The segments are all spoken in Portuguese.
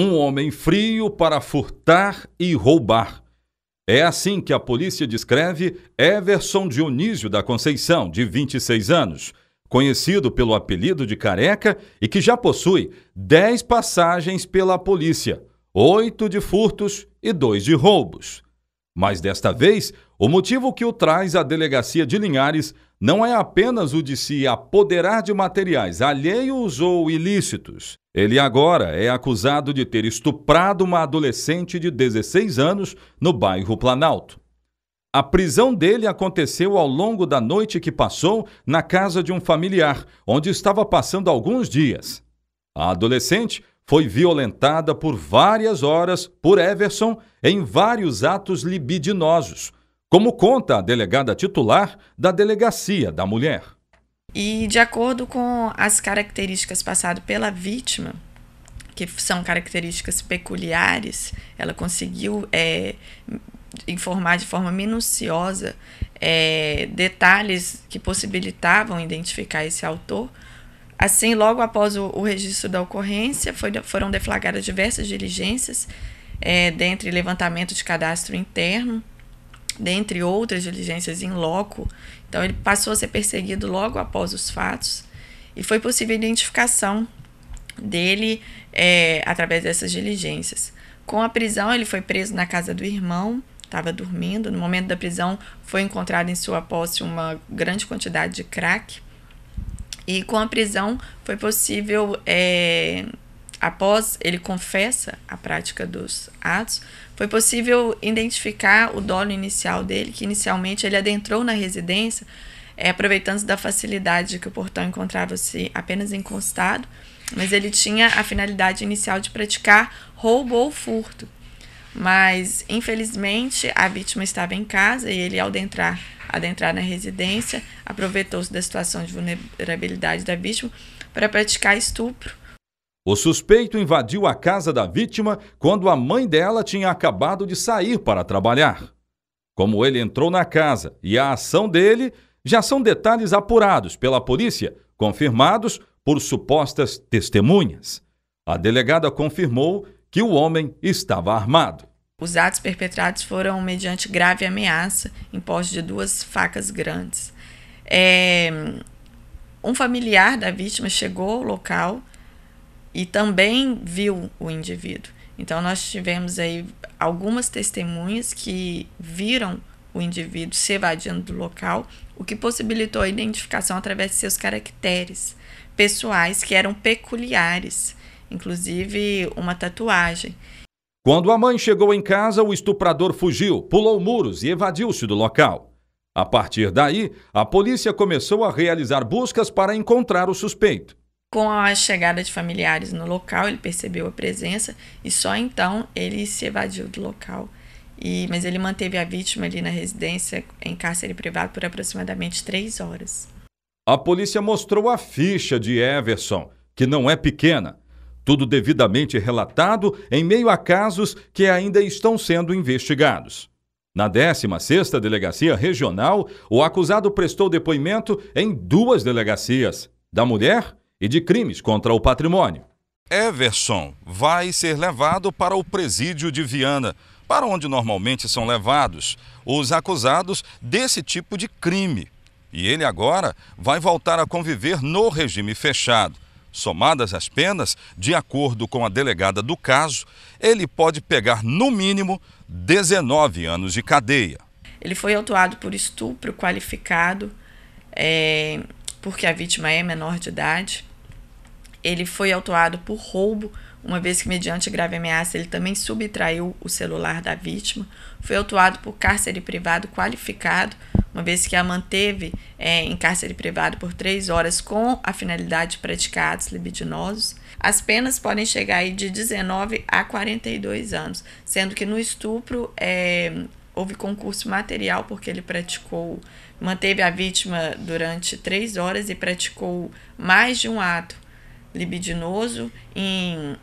um homem frio para furtar e roubar. É assim que a polícia descreve Everson Dionísio da Conceição, de 26 anos, conhecido pelo apelido de Careca e que já possui 10 passagens pela polícia, oito de furtos e dois de roubos. Mas desta vez, o motivo que o traz à delegacia de Linhares não é apenas o de se apoderar de materiais alheios ou ilícitos. Ele agora é acusado de ter estuprado uma adolescente de 16 anos no bairro Planalto. A prisão dele aconteceu ao longo da noite que passou na casa de um familiar, onde estava passando alguns dias. A adolescente foi violentada por várias horas por Everson em vários atos libidinosos como conta a delegada titular da Delegacia da Mulher. E de acordo com as características passadas pela vítima, que são características peculiares, ela conseguiu é, informar de forma minuciosa é, detalhes que possibilitavam identificar esse autor. Assim, logo após o, o registro da ocorrência, foi, foram deflagradas diversas diligências, é, dentre levantamento de cadastro interno, dentre outras diligências em loco. Então, ele passou a ser perseguido logo após os fatos e foi possível a identificação dele é, através dessas diligências. Com a prisão, ele foi preso na casa do irmão, estava dormindo. No momento da prisão, foi encontrado em sua posse uma grande quantidade de crack. E com a prisão, foi possível é, Após ele confessa a prática dos atos, foi possível identificar o dolo inicial dele, que inicialmente ele adentrou na residência, é, aproveitando-se da facilidade que o portão encontrava-se apenas encostado, mas ele tinha a finalidade inicial de praticar roubo ou furto. Mas, infelizmente, a vítima estava em casa e ele, ao adentrar, adentrar na residência, aproveitou-se da situação de vulnerabilidade da vítima para praticar estupro o suspeito invadiu a casa da vítima quando a mãe dela tinha acabado de sair para trabalhar. Como ele entrou na casa e a ação dele já são detalhes apurados pela polícia, confirmados por supostas testemunhas. A delegada confirmou que o homem estava armado. Os atos perpetrados foram mediante grave ameaça, em posse de duas facas grandes. É... Um familiar da vítima chegou ao local e também viu o indivíduo. Então, nós tivemos aí algumas testemunhas que viram o indivíduo se evadindo do local, o que possibilitou a identificação através de seus caracteres pessoais que eram peculiares, inclusive uma tatuagem. Quando a mãe chegou em casa, o estuprador fugiu, pulou muros e evadiu-se do local. A partir daí, a polícia começou a realizar buscas para encontrar o suspeito. Com a chegada de familiares no local, ele percebeu a presença e só então ele se evadiu do local. E, mas ele manteve a vítima ali na residência, em cárcere privado, por aproximadamente três horas. A polícia mostrou a ficha de Everson, que não é pequena. Tudo devidamente relatado em meio a casos que ainda estão sendo investigados. Na 16ª Delegacia Regional, o acusado prestou depoimento em duas delegacias, da mulher e de crimes contra o patrimônio. Everson vai ser levado para o presídio de Viana, para onde normalmente são levados os acusados desse tipo de crime. E ele agora vai voltar a conviver no regime fechado. Somadas as penas, de acordo com a delegada do caso, ele pode pegar no mínimo 19 anos de cadeia. Ele foi autuado por estupro qualificado, é, porque a vítima é menor de idade ele foi autuado por roubo, uma vez que, mediante grave ameaça, ele também subtraiu o celular da vítima. Foi autuado por cárcere privado qualificado, uma vez que a manteve é, em cárcere privado por três horas com a finalidade de praticar atos libidinosos. As penas podem chegar de 19 a 42 anos, sendo que no estupro é, houve concurso material porque ele praticou, manteve a vítima durante três horas e praticou mais de um ato libidinoso em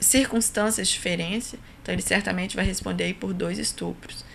circunstâncias diferentes, então ele certamente vai responder por dois estupros.